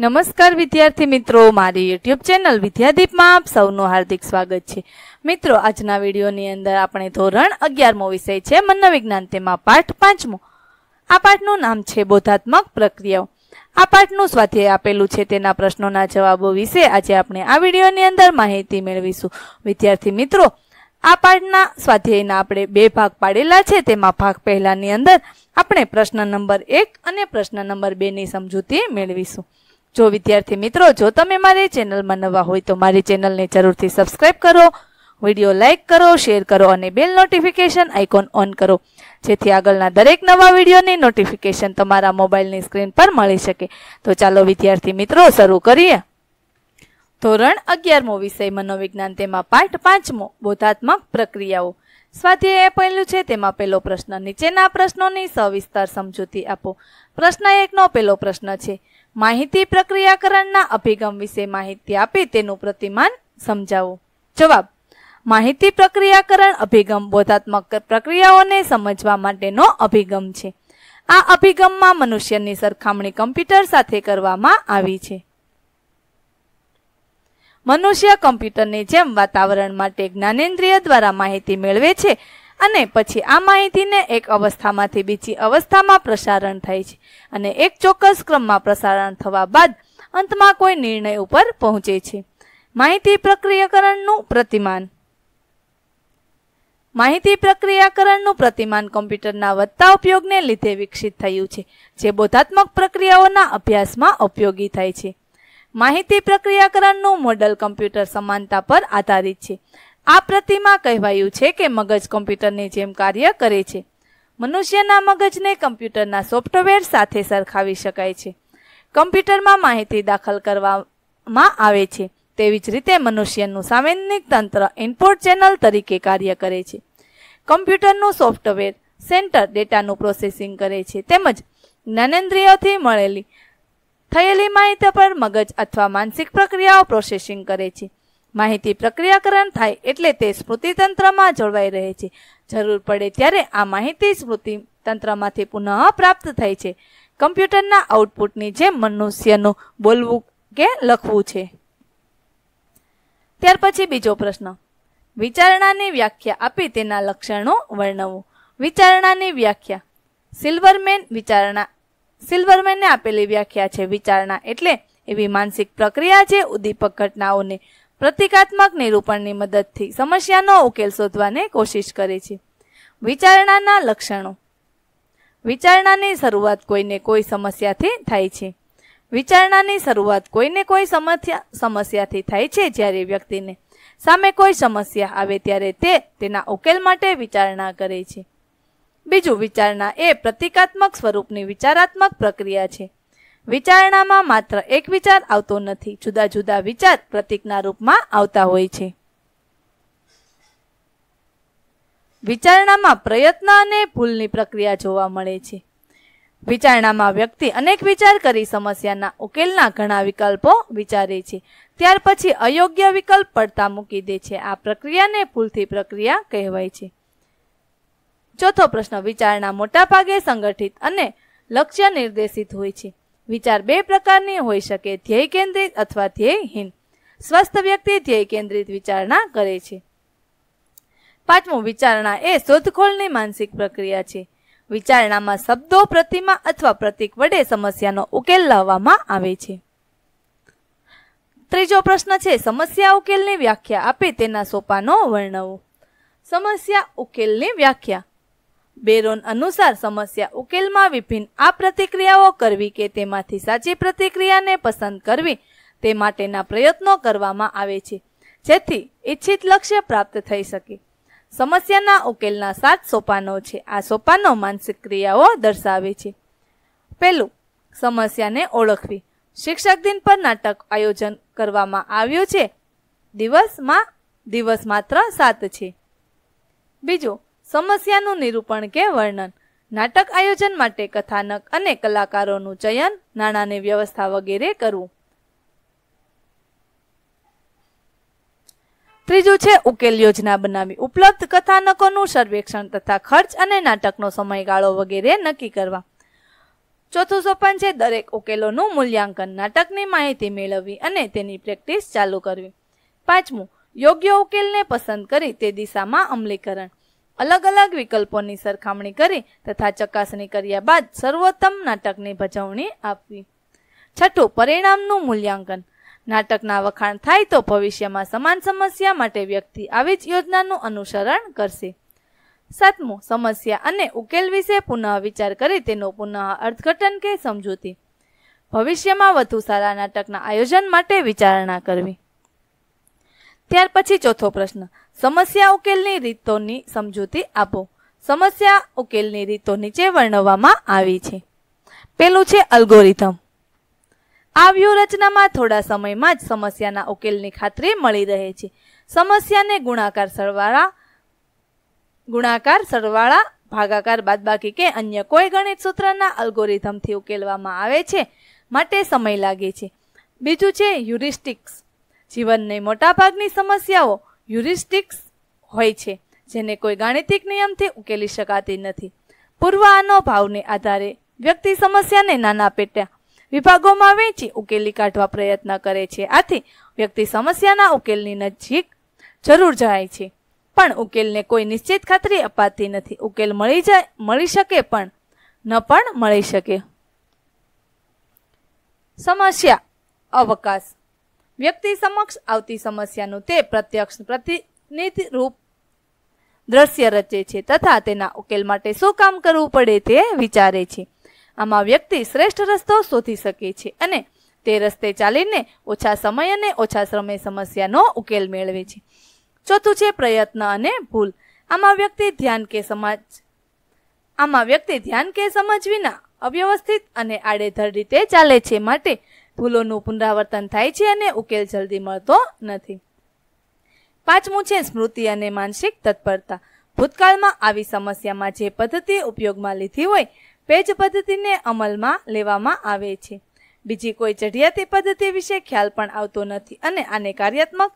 નમસ્કાર વિદ્યાર્થી મિત્રો મારી યુટ્યુબ ચેનલ વિદ્યાદીપમાં આપ સૌનું હાર્દિક સ્વાગત છે મિત્રો આજના વિડીયોની અંદર આપણે ધોરણ અગિયારમો વિષય છે મનોવિજ્ઞાન તેમાં પાઠ પાંચમો આ પાઠનું નામ છે બોધાત્મક પ્રક્રિયાઓ આ પાઠનું સ્વાધ્યાય આપેલું છે તેના પ્રશ્નોના જવાબો વિશે આજે આપણે આ વિડીયોની અંદર માહિતી મેળવીશું વિદ્યાર્થી મિત્રો આ પાઠના સ્વાધ્યાયના આપણે બે ભાગ પાડેલા છે તેમાં ભાગ પહેલાની અંદર આપણે પ્રશ્ન નંબર એક અને પ્રશ્ન નંબર બેની સમજૂતી મેળવીશું જો વિદ્યાર્થી મિત્રો જો તમે મારી ચેનલમાં નવા હોય તો મારી ચેનલને જરૂરથી સબસ્ક્રાઇબ કરો વિડીયો લાઇક કરો શેર કરો અને બેલ નોટિફિકેશન આઇકોન ઓન કરો જેથી આગળના દરેક નવા વિડીયોની નોટિફિકેશન તમારા મોબાઈલની સ્ક્રીન પર મળી શકે તો ચાલો વિદ્યાર્થી મિત્રો શરૂ કરીએ ધોરણ અગિયારમો વિષય મનોવિજ્ઞાન તેમાં પાઠ પાંચમો બોધાત્મક પ્રક્રિયાઓ સ્વાધ્યાય પહેલું છે તેમાં પહેલો પ્રશ્ન નીચેના પ્રશ્નોની સવિસ્તાર સમજૂતી આપો પ્રશ્ન એકનો પહેલો પ્રશ્ન છે માહિતી પ્રક્રિયાકરણના અભિગમ વિશે માહિતી આપે તેનું પ્રતિમાન સમજાવો જવાબ માહિતી પ્રક્રિયાકરણ અભિગમ બોધાત્મક પ્રક્રિયાઓને સમજવા માટેનો અભિગમ છે આ અભિગમમાં મનુષ્યની સરખામણી કમ્પ્યુટર સાથે કરવામાં આવી છે મનુષ્ય કમ્પ્યુટરની જેમ વાતાવરણ માટે જ્ઞાનેન્દ્રિય દ્વારા માહિતી મેળવે છે અને પછી આ માહિતીને એક અવસ્થામાંથી બીજી અવસ્થામાં પ્રસારણ થાય છે અને એક ચોક્કસ ક્રમમાં પ્રસારણ થવા બાદ અંતમાં કોઈ નિર્ણય ઉપર પહોંચે છે માહિતી પ્રક્રિયાકરણનું પ્રતિમાન માહિતી પ્રક્રિયાકરણનું પ્રતિમાન કોમ્પ્યુટરના વધતા ઉપયોગને લીધે વિકસિત થયું છે જે બોધાત્મક પ્રક્રિયાઓના અભ્યાસમાં ઉપયોગી થાય છે માહિતી પ્રક્રિયાકરણનું મોડલ કમ્પ્યુટર સમાનતા પર આધારિત છે આ પ્રતિમા કહેવાયું છે કે મગજ કોમ્પ્યુટરની જેમ કાર્ય કરે છે મનુષ્યના મગજને કમ્પ્યુટરના સોફ્ટવેર સાથે સરખાવી શકાય છે કમ્પ્યુટરમાં માહિતી દાખલ કરવામાં આવે છે તેવી જ રીતે મનુષ્યનું સાંવેદનિક તંત્ર ઇનપુટ ચેનલ તરીકે કાર્ય કરે છે કમ્પ્યુટરનું સોફ્ટવેર સેન્ટર ડેટાનું પ્રોસેસિંગ કરે છે તેમજ જ્ઞાનેન્દ્રિયોથી મળેલી થયેલી માહિતી પર મગજ અથવા માનસિક પ્રક્રિયાઓ પ્રોસેસિંગ કરે છે માહિતી પ્રક્રિયાકરણ થાય એટલે તે સ્મૃતિતંત્રમાં જળવાઈ રહે છે જરૂર પડે ત્યારે આ માહિતી સ્મૃતિ તંત્રમાંથી પુનઃ પ્રાપ્ત થાય છે કમ્પ્યુટરના આઉટપુટની જેમ મનુષ્યનું બોલવું કે લખવું છે ત્યાર પછી બીજો પ્રશ્ન વિચારણાની વ્યાખ્યા આપી તેના લક્ષણો વર્ણવો વિચારણાની વ્યાખ્યા સિલ્વરમેન વિચારણા સિલ્વરમેને આપેલી વ્યાખ્યા છે વિચારણા એટલે એવી માનસિક પ્રક્રિયા છે ઉદ્દીપક ઘટનાઓને પ્રતિકાત્મક નિરૂપણની મદદથી સમસ્યાનો ઉકેલ શોધવાની કોશિશ કરે છે વિચારણાના લક્ષણો વિચારણાની શરૂઆત કોઈને કોઈ સમસ્યાથી થાય છે વિચારણાની શરૂઆત કોઈને કોઈ સમસ્યા સમસ્યાથી થાય છે જ્યારે વ્યક્તિને સામે કોઈ સમસ્યા આવે ત્યારે તે તેના ઉકેલ માટે વિચારણા કરે છે બીજું વિચારણા એ પ્રતિકાત્મક સ્વરૂપની વિચારાત્મક પ્રક્રિયા છે વિચારણામાં માત્ર એક વિચાર આવતો નથી જુદા જુદા વિચાર પ્રતિકના રૂપમાં આવતા હોય છે વિચારણામાં પ્રયત્ન અને ભૂલની પ્રક્રિયા જોવા મળે છે વિચારણામાં વ્યક્તિ અનેક વિચાર કરી સમસ્યાના ઉકેલના ઘણા વિકલ્પો વિચારે છે ત્યાર પછી અયોગ્ય વિકલ્પ પડતા મૂકી દે છે આ પ્રક્રિયાને ભૂલથી પ્રક્રિયા કહેવાય છે ચોથો પ્રશ્ન વિચારણા મોટાભાગે સંગઠિત અને લક્ષ્ય નિર્દેશિત હોય છે વિચાર બે પ્રકારની હોઈ શકે ધ્યેય કેન્દ્રિત અથવા ધ્યેયહીન સ્વસ્થ વ્યક્તિ ધ્યેય કેન્દ્રિત વિચારણા કરે છે પાંચમું વિચારણા એ શોધખોળની માનસિક પ્રક્રિયા છે વિચારણામાં શબ્દો પ્રતિમા અથવા પ્રતીક વડે સમસ્યાનો ઉકેલ લાવવામાં આવે છે ત્રીજો પ્રશ્ન છે સમસ્યા ઉકેલની વ્યાખ્યા આપે તેના સોપાનો વર્ણવો સમસ્યા ઉકેલની વ્યાખ્યા બેરોન અનુસાર સમસ્યા ઉકેલમાં વિભિન્ન આ પ્રતિક્રિયાઓ કરવી કે તેમાંથી સાચી પ્રતિક્રિયાને પસંદ કરવી તે માટેના પ્રયત્નો કરવામાં આવે છે જેથી ઈચ્છિત લક્ષ્ય પ્રાપ્ત થઈ શકે સમસ્યાના ઉકેલના સાત સોપાનો છે આ સોપાનો માનસિક ક્રિયાઓ દર્શાવે છે પહેલું સમસ્યાને ઓળખવી શિક્ષક દિન પર નાટક આયોજન કરવામાં આવ્યું છે દિવસમાં દિવસ માત્ર સાત છે બીજું સમસ્યાનું નિરૂપણ કે વર્ણન નાટક આયોજન માટે કથાનક અને કલાકારોનું ચયન નાણાંની વ્યવસ્થા વગેરે કરવું ત્રીજું છે ઉકેલ યોજના બનાવી ઉપલબ્ધ કથાનકોનું સર્વેક્ષણ તથા ખર્ચ અને નાટકનો સમયગાળો વગેરે નક્કી કરવા ચોથું સોપાન છે દરેક ઉકેલોનું મૂલ્યાંકન નાટકની માહિતી મેળવવી અને તેની પ્રેક્ટિસ ચાલુ કરવી પાંચમું યોગ્ય ઉકેલને પસંદ કરી તે દિશામાં અમલીકરણ અલગ અલગ વિકલ્પોની સરખામણી કરી તથા ચકાસણી કર્યા બાદ સર્વોત્તમ નાટકની ભજવણી આપવી છઠ્ઠું પરિણામનું મૂલ્યાંકન નાટકના વખાણ થાય તો ભવિષ્યમાં સમાન સમસ્યા માટે વ્યક્તિ આવી જ યોજનાનું અનુસરણ કરશે સાતમું સમસ્યા અને ઉકેલ વિશે પુનઃ વિચાર કરી તેનો પુનઃ અર્થઘટન કે સમજૂતી ભવિષ્યમાં વધુ સારા નાટકના આયોજન માટે વિચારણા કરવી ત્યાર પછી ચોથો પ્રશ્ન સમસ્યા ઉકેલની રીતોની સમજૂતી આપો સમસ્યા ઉકેલની રીતો નીચે વર્ણવવામાં આવી છે પેલું છે અલ્ગોરિધમ આ વ્યૂહરચનામાં થોડા સમયમાં જ સમસ્યાના ઉકેલની ખાતરી મળી રહે છે સમસ્યાને ગુણાકાર સરવાળા ગુણાકાર સરવાળા ભાગાકાર બાદબાકી કે અન્ય કોઈ ગણિત સૂત્રના અલ્ગોરિધમથી ઉકેલવામાં આવે છે માટે સમય લાગે છે બીજું છે યુરિસ્ટિક્સ જીવનની મોટાભાગની સમસ્યાઓ હ્યુરિસ્ટિક્સ હોય છે જેને કોઈ ગાણિતિક નિયમથી ઉકેલી શકાતી નથી પૂર્વ આનો ભાવને આધારે વ્યક્તિ સમસ્યાને નાના પેટા વિભાગોમાં વહેંચી ઉકેલી કાઢવા પ્રયત્ન કરે છે આથી વ્યક્તિ સમસ્યાના ઉકેલની નજીક જરૂર જાય છે પણ ઉકેલને કોઈ નિશ્ચિત ખાતરી અપાતી નથી ઉકેલ મળી જાય મળી શકે પણ ન પણ મળી શકે સમસ્યા અવકાશ વ્યક્તિ સમક્ષ આવતી સમસ્યાનું તે પ્રત્યક્ષ પ્રતિનિધિ રૂપ દ્રશ્ય રચે છે તથા તેના ઉકેલ માટે શું કામ કરવું પડે તે વિચારે છે આમાં વ્યક્તિ શ્રેષ્ઠ રસ્તો શોધી શકે છે અને તે રસ્તે ચાલીને ઓછા સમય અને ઓછા શ્રમે સમસ્યાનો ઉકેલ મેળવે છે ચોથું છે પ્રયત્ન અને ભૂલ આમાં વ્યક્તિ ધ્યાન કે સમાજ આમાં વ્યક્તિ ધ્યાન કે સમજ વિના અવ્યવસ્થિત અને આડેધડ રીતે ચાલે છે માટે ભૂલોનું પુનરાવર્તન થાય છે અને ઉકેલ જલ્દી મળતો નથી પાંચમું છે સ્મૃતિ અને માનસિક તત્પરતા ભૂતકાળમાં આવી સમસ્યામાં જે પદ્ધતિ ઉપયોગમાં લીધી હોય તે જ પદ્ધતિને અમલમાં લેવામાં આવે છે બીજી કોઈ ચઢિયાતી પદ્ધતિ વિશે ખ્યાલ પણ આવતો નથી અને આને કાર્યાત્મક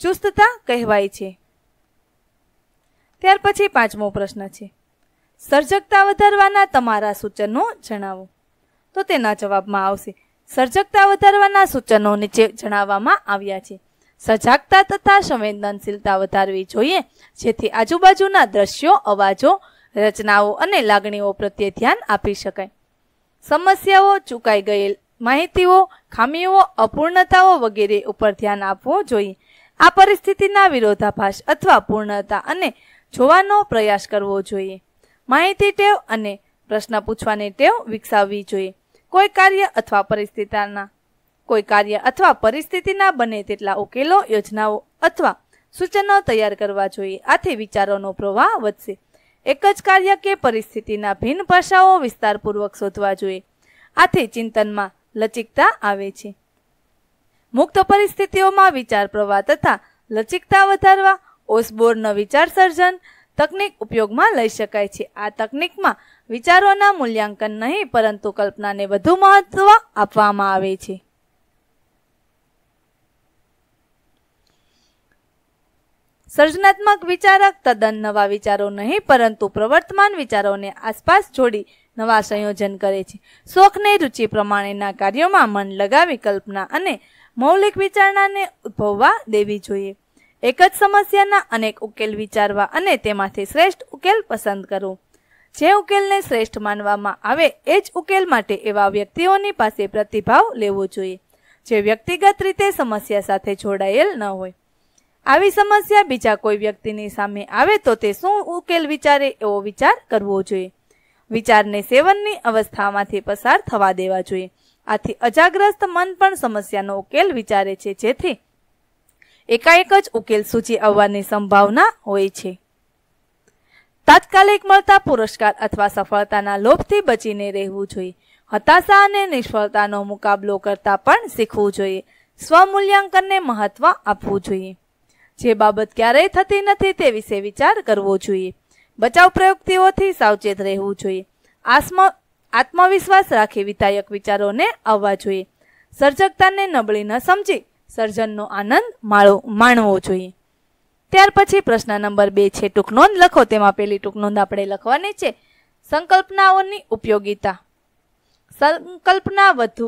ચુસ્તતા કહેવાય છે ત્યાર પછી પાંચમો પ્રશ્ન છે સર્જકતા વધારવાના તમારા સૂચનો જણાવો તો તેના જવાબમાં આવશે સર્જકતા વધારવાના સૂચનો નીચે જણાવવામાં આવ્યા છે સજાગતા તથા સંવેદનશીલતા વધારવી જોઈએ જેથી આજુબાજુના દ્રશ્યો અવાજો રચનાઓ અને લાગણીઓ પ્રત્યે ધ્યાન આપી શકાય સમસ્યાઓ ચૂકાઈ ગયેલ માહિતીઓ ખામીઓ અપૂર્ણતાઓ વગેરે ઉપર ધ્યાન આપવું જોઈએ આ પરિસ્થિતિના વિરોધાભાસ અથવા પૂર્ણતા અને જોવાનો પ્રયાસ કરવો જોઈએ માહિતી ટેવ અને પ્રશ્ન પૂછવાની ટેવ વિકસાવવી જોઈએ કોઈ કાર્ય અથવા પરિસ્થિતિના કોઈ કાર્ય અથવા પરિસ્થિતિના બને તેટલા ઉકેલો યોજનાઓ અથવા સૂચનો તૈયાર કરવા જોઈએ આથી વિચારોનો પ્રવાહ વધશે એક જ કાર્ય કે પરિસ્થિતિના ભિન્ન ભાષાઓ વિસ્તારપૂર્વક શોધવા જોઈએ આથી ચિંતનમાં લચિકતા આવે છે મુક્ત પરિસ્થિતિઓમાં વિચાર પ્રવાહ તથા લચિકતા વધારવા ઓસબોર્ન વિચાર સર્જન તકનીક ઉપયોગમાં લઈ શકાય છે આ તકનીકમાં વિચારોના મૂલ્યાંકન નહીં પરંતુ કલ્પનાને વધુ મહત્વ આપવામાં આવે છે સર્જનાત્મક વિચારક તદ્દન નવા વિચારો નહીં પરંતુ પ્રવર્તમાન વિચારોને આસપાસ જોડી નવા સંયોજન કરે છે શોખને રુચિ પ્રમાણેના કાર્યોમાં મન લગાવી કલ્પના અને મૌલિક વિચારણાને ઉદ્ભવવા દેવી જોઈએ એક જ સમસ્યાના અનેક ઉકેલ વિચારવા અને તેમાંથી શ્રેષ્ઠ ઉકેલ પસંદ કરવો જે ઉકેલને શ્રેષ્ઠ માનવામાં આવે એ જ ઉકેલ માટે એવા વ્યક્તિઓની પાસે પ્રતિભાવ લેવો જોઈએ જે વ્યક્તિગત રીતે સમસ્યા સાથે જોડાયેલ ન હોય આવી સમસ્યા બીજા કોઈ વ્યક્તિની સામે આવે તો તે શું ઉકેલ વિચારે એવો વિચાર કરવો જોઈએ વિચારને સેવનની અવસ્થામાંથી પસાર થવા દેવા જોઈએ આથી અજાગ્રસ્ત મન પણ સમસ્યાનો ઉકેલ વિચારે છે જેથી એકાએક જ ઉકેલ સૂચી આવવાની સંભાવના હોય છે તાત્કાલિક મળતા પુરસ્કાર અથવા સફળતાના લોભથી બચીને રહેવું જોઈએ હતાશા અને નિષ્ફળતાનો મુકાબલો કરતા પણ શીખવું જોઈએ સ્વમૂલ્યાંકનને મહત્વ આપવું જોઈએ જે બાબત ક્યારેય થતી નથી તે વિશે વિચાર કરવો જોઈએ બચાવ પ્રયુક્તિઓથી સાવચેત રહેવું જોઈએ આત્મ આત્મવિશ્વાસ રાખી વિધાયક વિચારોને આવવા જોઈએ સર્જકતાને નબળી ન સમજી સર્જનનો આનંદ માણવો જોઈએ ત્યાર પછી પ્રશ્ન નંબર બે છે ટૂંક નોંધ લખો તેમાં પેલી ટૂંક નોંધ આપણે લખવાની છે સંકલ્પનાઓની ઉપયોગિતા સંકલ્પના વધુ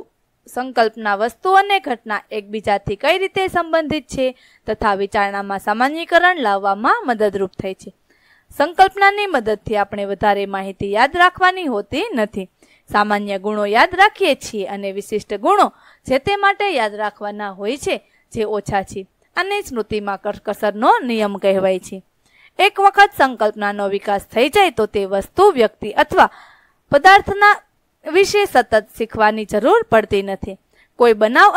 સંકલ્પના વસ્તુ અને ઘટના એકબીજાથી કઈ રીતે સંબંધિત છે તથા વિચારણામાં સામાન્યકરણ લાવવામાં મદદરૂપ થઈ છે સંકલ્પનાની મદદથી આપણે વધારે માહિતી યાદ રાખવાની હોતી નથી સામાન્ય ગુણો યાદ રાખીએ છીએ અને વિશિષ્ટ ગુણો જે તે માટે યાદ રાખવાના હોય છે જે ઓછા છે અને સ્મૃતિમાં કરકસરનો નિયમ કહેવાય છે એક વખત સંકલ્પનાનો વિકાસ થઈ જાય તો તે વસ્તુ વ્યક્તિ અથવા પદાર્થના વિશે સતત શીખવાની જરૂર પડતી નથી કોઈ બનાવ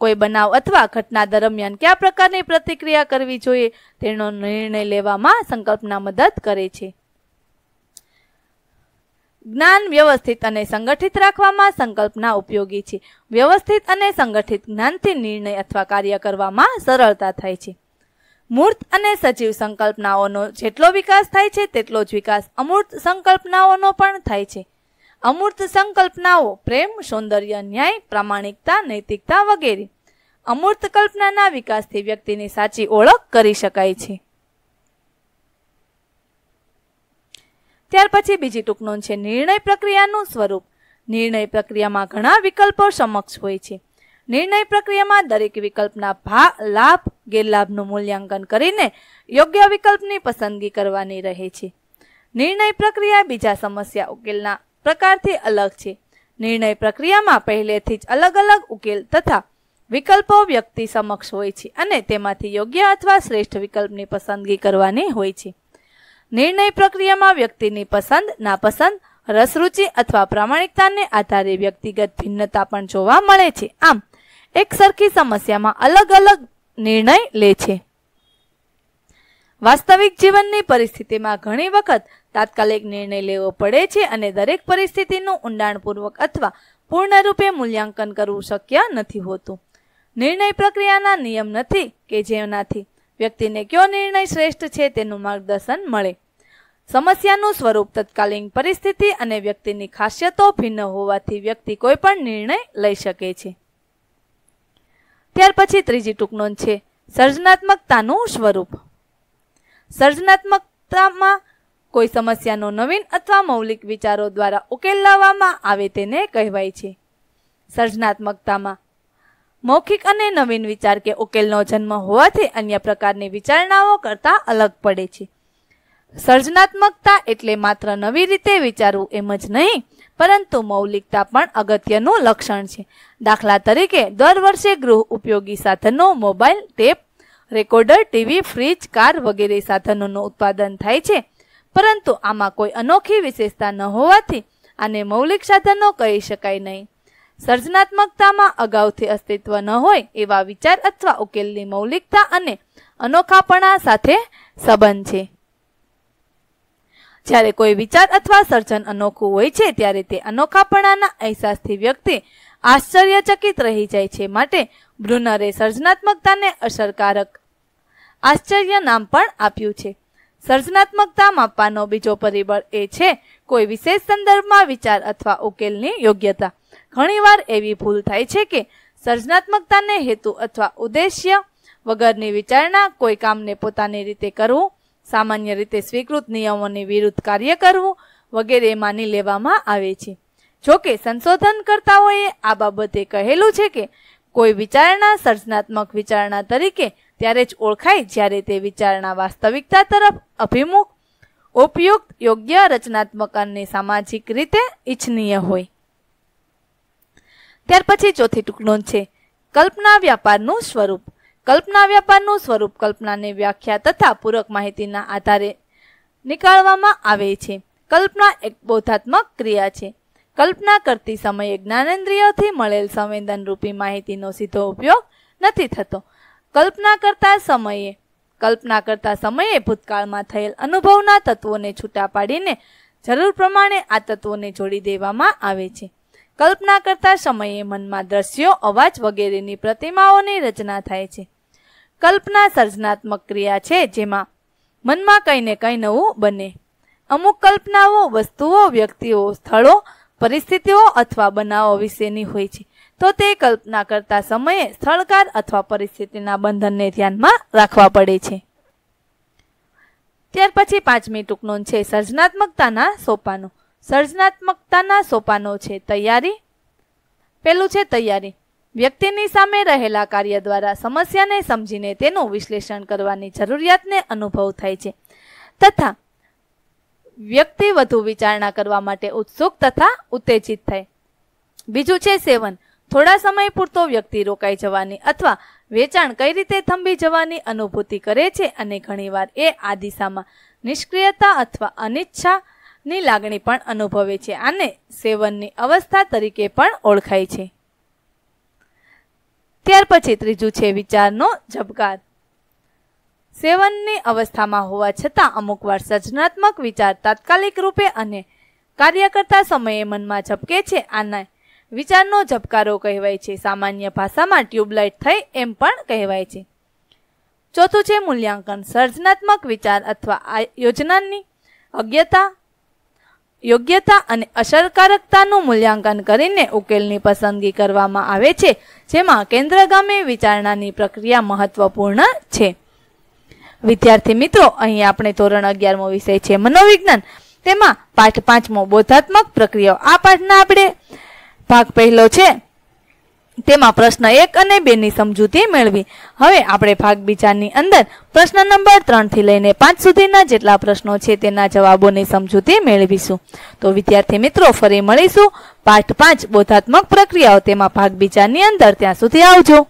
કોઈ બનાવ અથવા ઘટના દરમિયાન કયા પ્રકારની પ્રતિક્રિયા કરવી જોઈએ તેનો નિર્ણય લેવામાં સંકલ્પના મદદ કરે છે જ્ઞાન વ્યવસ્થિત અને સંગઠિત રાખવામાં સંકલ્પના ઉપયોગી છે વ્યવસ્થિત અને સંગઠિત જ્ઞાનથી નિર્ણય અથવા કાર્ય કરવામાં સરળતા થાય છે મૂર્ત અને સજીવ સંકલ્પનાઓનો જેટલો વિકાસ થાય છે તેટલો જ વિકાસ અમૂર્ત સંકલ્પનાઓનો પણ થાય છે અમૂર્ત સંકલ્પનાઓ પ્રેમ સૌંદર્ય ન્યાય પ્રામાણિકતા નૈતિકતા વગેરે અમૂર્ત કલ્પનાના વિકાસથી વ્યક્તિની સાચી ઓળખ કરી શકાય છે ત્યાર પછી બીજી ટૂંક નોંધ છે નિર્ણય પ્રક્રિયાનું સ્વરૂપ નિર્ણય પ્રક્રિયામાં ઘણા વિકલ્પો સમક્ષ હોય છે નિર્ણય પ્રક્રિયામાં દરેક વિકલ્પના ભા લાભ ગેરલાભનું મૂલ્યાંકન કરીને યોગ્ય વિકલ્પની પસંદગી કરવાની રહે છે નિર્ણય પ્રક્રિયા બીજા સમસ્યા ઉકેલના પ્રકારથી અલગ છે નિર્ણય પ્રક્રિયામાં પહેલેથી જ અલગ અલગ ઉકેલ તથા વિકલ્પો વ્યક્તિ સમક્ષ હોય છે અને તેમાંથી યોગ્ય અથવા શ્રેષ્ઠ વિકલ્પની પસંદગી કરવાની હોય છે નિર્ણય પ્રક્રિયામાં વ્યક્તિની પસંદ નાપસંદ રસરૂચિ અથવા પ્રામાણિકતાને આધારે વ્યક્તિગત ભિન્નતા પણ જોવા મળે છે આમ એક સરખી સમસ્યામાં અલગ અલગ નિર્ણય લે છે વાસ્તવિક જીવનની પરિસ્થિતિમાં ઘણી વખત તાત્કાલિક નિર્ણય લેવો પડે છે અને દરેક પરિસ્થિતિનું ઊંડાણપૂર્વક અથવા પૂર્ણરૂપે મૂલ્યાંકન કરવું શક્ય નથી હોતું નિર્ણય પ્રક્રિયાના નિયમ નથી કે જેનાથી વ્યક્તિને કયો નિર્ણય શ્રેષ્ઠ છે તેનું માર્ગદર્શન મળે સમસ્યાનું સ્વરૂપ તત્કાલીન પરિસ્થિતિ અને વ્યક્તિની ખાસિયતો ભિન્ન હોવાથી વ્યક્તિ કોઈ પણ નિર્ણય લઈ શકે છે ત્યાર પછી ત્રીજી ટૂંક નોંધ છે સર્જનાત્મકતાનું સ્વરૂપ સર્જનાત્મકતામાં કોઈ સમસ્યાનો નવીન અથવા મૌલિક વિચારો દ્વારા ઉકેલ લાવવામાં આવે તેને કહેવાય છે સર્જનાત્મકતામાં મૌખિક અને નવીન વિચાર કે ઉકેલનો જન્મ હોવાથી અન્ય પ્રકારની વિચારણાઓ કરતાં અલગ પડે છે સર્જનાત્મકતા એટલે માત્ર નવી રીતે વિચારવું એમ જ નહીં પરંતુ મૌલિકતા પણ અગત્યનું લક્ષણ છે દાખલા તરીકે દર વર્ષે ગૃહ ઉપયોગી સાધનો mobile tape recorder TV fridge car વગેરે સાધનોનું ઉત્પાદન થાય છે પરંતુ આમાં કોઈ અનોખી વિશેષતા ન હોવાથી આને મૌલિક સાધનો કહી શકાય નહીં સર્જનાત્મકતામાં અગાઉથી અસ્તિત્વ ન હોય એવા વિચાર અથવા ઉકેલની મૌલિકતા અને અનોખાપણા સાથે સંબંધ છે જ્યારે કોઈ વિચાર અથવા સર્જન અનોખું હોય છે ત્યારે તે અનોખાપણાના અહેસાસથી વ્યક્તિ આશ્ચર્યચકિત રહી જાય છે માટે બ્રુનરે સર્જનાત્મકતાને અસરકારક આશ્ચર્ય નામ પણ આપ્યું છે સર્જનાત્મકતા માપવાનો બીજો પરિબળ એ છે કોઈ વિશેષ સંદર્ભમાં વિચાર અથવા ઉકેલની યોગ્યતા ઘણીવાર એવી ભૂલ થાય છે કે સર્જનાત્મકતાને હેતુ અથવા ઉદ્દેશ્ય વગરની વિચારણા કોઈ કામને પોતાની રીતે કરવું સામાન્ય રીતે સ્વીકૃત નિયમોની વિરુદ્ધ કાર્ય કરવું વગેરે માની લેવામાં આવે છે જોકે સંશોધનકર્તાઓએ આ બાબતે કહેલું છે કે કોઈ વિચારણા સર્જનાત્મક વિચારણા તરીકે ત્યારે જ ઓળખાય જ્યારે તે વિચારણા વાસ્તવિકતા તરફ અભિમુખ ઉપયુક્ત યોગ્ય રચનાત્મક અને સામાજિક રીતે ઇચ્છનીય હોય ત્યાર પછી ચોથી ટુકડો છે કલ્પના વ્યાપારનું સ્વરૂપ કલ્પના વ્યાપારનું સ્વરૂપ કલ્પનાની વ્યાખ્યા તથા પૂરક માહિતીના આધારે નીકાળવામાં આવે છે કલ્પના એક બોધાત્મક ક્રિયા છે કલ્પના કરતી સમયે જ્ઞાનેન્દ્રિયોથી મળેલ સંવેદનરૂપી માહિતીનો સીધો ઉપયોગ નથી થતો કલ્પના કરતા સમયે કલ્પના કરતા સમયે ભૂતકાળમાં થયેલ અનુભવના તત્વોને છૂટા પાડીને જરૂર પ્રમાણે આ તત્વોને જોડી દેવામાં આવે છે કલ્પના કરતા સમયે મનમાં દ્રશ્યો અવાજ વગેરેની પ્રતિમાઓની રચના થાય છે કલ્પના સર્જનાત્મક ક્રિયા છે જેમાં મનમાં કંઈ ને કંઈ નવું બને અમુક કલ્પનાઓ વસ્તુઓ વ્યક્તિઓ સ્થળો પરિસ્થિતિઓ અથવા બનાવો વિશેની હોય છે તો તે કલ્પના કરતા સમયે સ્થળકાર અથવા પરિસ્થિતિના બંધનને ધ્યાનમાં રાખવા પડે છે ત્યાર પછી પાંચમી ટૂંકનો છે સર્જનાત્મકતાના સોપાનો સર્જનાત્મકતાના સોપાનો છે તૈયારી પહેલું છે તૈયારી વ્યક્તિની સામે રહેલા કાર્ય દ્વારા સમસ્યાને સમજીને તેનું વિશ્લેષણ કરવાની જરૂરિયાતને અનુભવ થાય છે તથા વ્યક્તિ વધુ વિચારણા કરવા માટે ઉત્સુક તથા ઉત્તેજિત થાય બીજું છે સેવન થોડા સમય પૂરતો વ્યક્તિ રોકાઈ જવાની અથવા વેચાણ કઈ રીતે થંભી જવાની અનુભૂતિ કરે છે અને ઘણીવાર એ આ દિશામાં નિષ્ક્રિયતા અથવા અનિચ્છાની લાગણી પણ અનુભવે છે આને સેવનની અવસ્થા તરીકે પણ ઓળખાય છે ત્યાર પછી ત્રીજું છે વિચારનો જબકાર સેવનની અવસ્થામાં હોવા છતાં અમુકવાર સર્જનાત્મક વિચાર તાત્કાલિક રૂપે અને કાર્ય કરતા સમયે મનમાં ઝબકે છે આના વિચારનો ઝબકારો કહેવાય છે સામાન્ય ભાષામાં ટ્યુબલાઇટ થઈ એમ પણ કહેવાય છે ચોથું છે મૂલ્યાંકન સર્જનાત્મક વિચાર અથવા યોજનાની અજ્ઞતા યોગ્યતા અને અસરકારકતાનું મૂલ્યાંકન કરીને ઉકેલની પસંદગી કરવામાં આવે છે જેમાં કેન્દ્રગામી વિચારણાની પ્રક્રિયા મહત્વપૂર્ણ છે વિદ્યાર્થી મિત્રો અહીં આપણે ધોરણ અગિયારમો વિષય છે મનોવિજ્ઞાન તેમાં પાઠ પાંચમો બોધાત્મક પ્રક્રિયાઓ આ પાઠના આપણે ભાગ પહેલો છે તેમાં પ્રશ્ન એક અને બેની સમજૂતી મેળવી હવે આપણે ભાગ બીજાની અંદર પ્રશ્ન નંબર ત્રણથી લઈને પાંચ સુધીના જેટલા પ્રશ્નો છે તેના જવાબોની સમજૂતી મેળવીશું તો વિદ્યાર્થી મિત્રો ફરી મળીશું પાઠ પાંચ બોધાત્મક પ્રક્રિયાઓ તેમાં ભાગ બીજાની અંદર ત્યાં સુધી આવજો